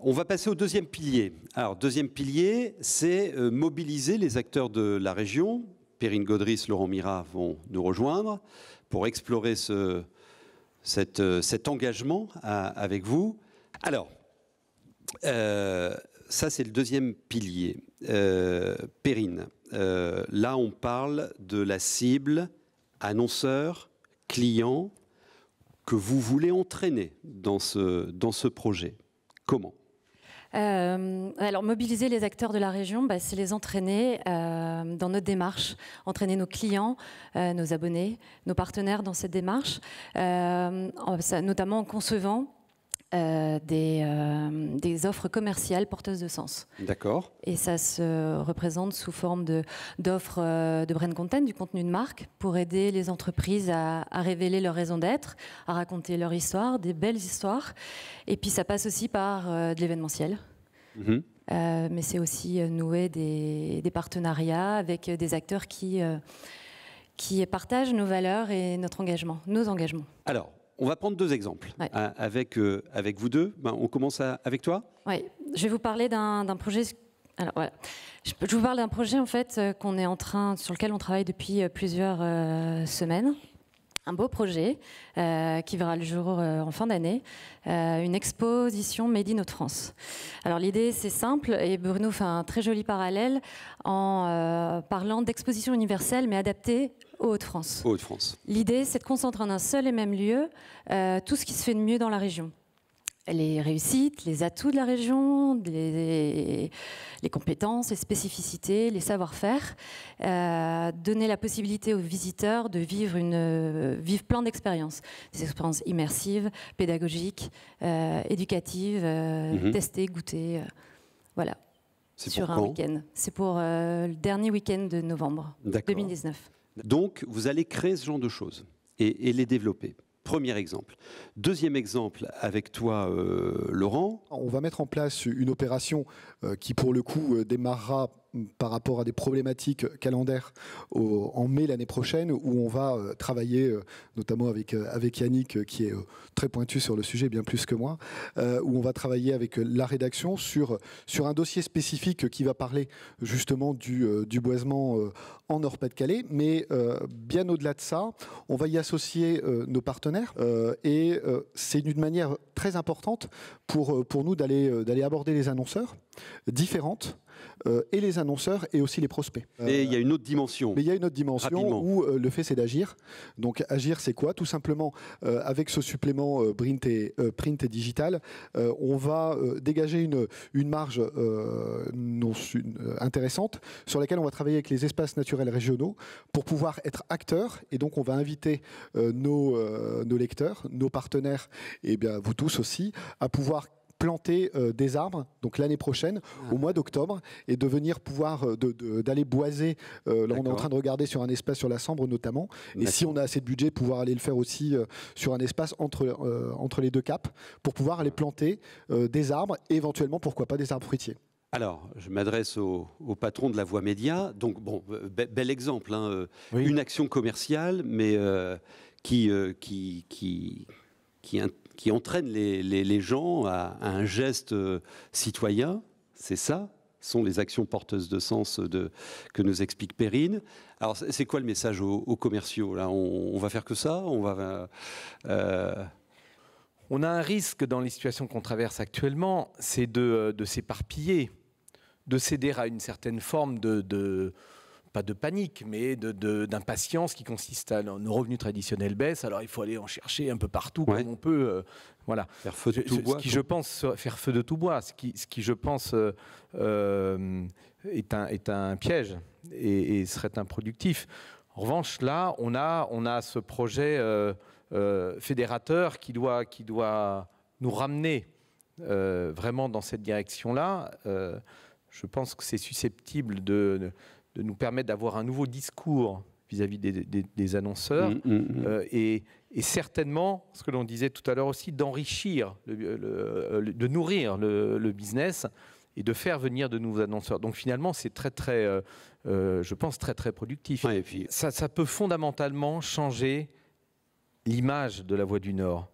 On va passer au deuxième pilier. Alors, deuxième pilier, c'est euh, mobiliser les acteurs de la région. Perrine Godris, Laurent Mira vont nous rejoindre pour explorer euh, cet, engagement euh, avec vous. Alors, ça, c'est le deuxième pilier. Perrine, là, on parle de la cible annonceur, client, que vous voulez entraîner dans ce, dans ce projet. Comment euh, alors, mobiliser les acteurs de la région, bah, c'est les entraîner euh, dans notre démarche, entraîner nos clients, euh, nos abonnés, nos partenaires dans cette démarche, notamment en concevant des, des offres commerciales porteuses de sens. D'accord. Et ça se représente sous forme d'offres de, euh, de, brand content, du contenu de marque, pour aider les entreprises à, révéler leur raison d'être, à raconter leur histoire, des belles histoires. Et puis ça passe aussi par euh, de l'événementiel. Mm-hmm. Euh, mais c'est aussi nouer des, partenariats avec des acteurs qui, qui partagent nos valeurs et notre engagement, nos engagements. Alors, on va prendre deux exemples avec, euh, avec vous deux. Ben, on commence avec toi. Oui, je vais vous parler d'un projet. je, vous parle d'un projet en fait euh, qu'on est en train, sur lequel on travaille depuis euh, plusieurs semaines, un beau projet euh, qui verra le jour euh, en fin d'année, euh, une exposition Made in France. Alors l'idée c'est simple et Bruno fait un très joli parallèle en parlant d'exposition universelle mais adaptée aux Hauts-de-France. Hauts-de-France. L'idée c'est de concentrer en un seul et même lieu tout ce qui se fait de mieux dans la région les réussites, les atouts de la région, les, compétences, les spécificités, les savoir-faire, euh, donner la possibilité aux visiteurs de vivre, une, vivre plein d'expériences, des expériences immersives, pédagogiques, euh, éducatives, euh, mhm. testées, goûtées, voilà, sur un week C'est pour le dernier week-end de novembre 2019. Donc, vous allez créer ce genre de choses et les développer. Premier exemple. Deuxième exemple avec toi, euh, Laurent. On va mettre en place une opération euh, qui, pour le coup, euh, démarrera par rapport à des problématiques calendaires en mai l'année prochaine, où on va euh, travailler euh, notamment avec, euh, Yannick, qui est très pointu sur le sujet, bien plus que moi, où on va travailler avec la rédaction sur, sur un dossier spécifique qui va parler justement du, boisement en Nord-Pas-de-Calais. Mais bien au-delà de ça, on va y associer nos partenaires et c'est une manière très importante pour, pour nous d'aller aborder les annonceurs différentes euh, et les annonceurs et aussi les prospects. Et il y a une autre dimension. Mais il y a une autre dimension où euh, le fait c'est d'agir. Donc agir c'est quoi Tout simplement euh, avec ce supplément print, et, print digital, on va dégager une, une marge non, une, intéressante sur laquelle on va travailler avec les espaces naturels régionaux pour pouvoir être acteur et donc on va inviter nos, nos lecteurs, nos partenaires et bien vous tous aussi à pouvoir planter euh, des arbres, donc l'année prochaine, ah. au mois d'octobre, et de venir pouvoir euh, d'aller boiser. Euh, là, on est en train de regarder sur un espace sur la Sambre notamment. Et si on a assez de budget, pouvoir aller le faire aussi sur un espace entre, entre les deux caps, pour pouvoir aller planter des arbres, éventuellement, pourquoi pas, des arbres fruitiers. Alors, je m'adresse au, patron de la Voix média. Donc, bon, bel exemple, hein, une action commerciale, mais qui, qui, qui, qui, qui entraîne les, gens à, un geste euh, citoyen, c'est ça sont les actions porteuses de sens que nous explique Perrine. Alors, c'est quoi le message aux, commerciaux Là, on, va faire que ça euh, On a un risque dans les situations qu'on traverse actuellement, c'est de, euh, s'éparpiller, de céder à une certaine forme de pas de panique, mais d'impatience qui consiste à nos revenus traditionnels baissent, alors il faut aller en chercher un peu partout comme on peut. Euh, voilà. Euh, faire feu de tout bois. Ce qui, je pense, faire feu de tout bois, ce qui, je pense, euh, est, un, piège et, serait improductif. En revanche, là, on a, on ce projet fédérateur qui doit, qui doit nous ramener vraiment dans cette direction-là je pense que c'est susceptible de, de nous permettre d'avoir un nouveau discours vis-à-vis des, annonceurs mm, mm, mm. Euh, et, certainement, ce que l'on disait tout à l'heure aussi, d'enrichir, de nourrir le, business et de faire venir de nouveaux annonceurs. Donc finalement, c'est très très, euh, euh, je pense, très très productif. ça, ça peut fondamentalement changer l'image de la Voix du Nord.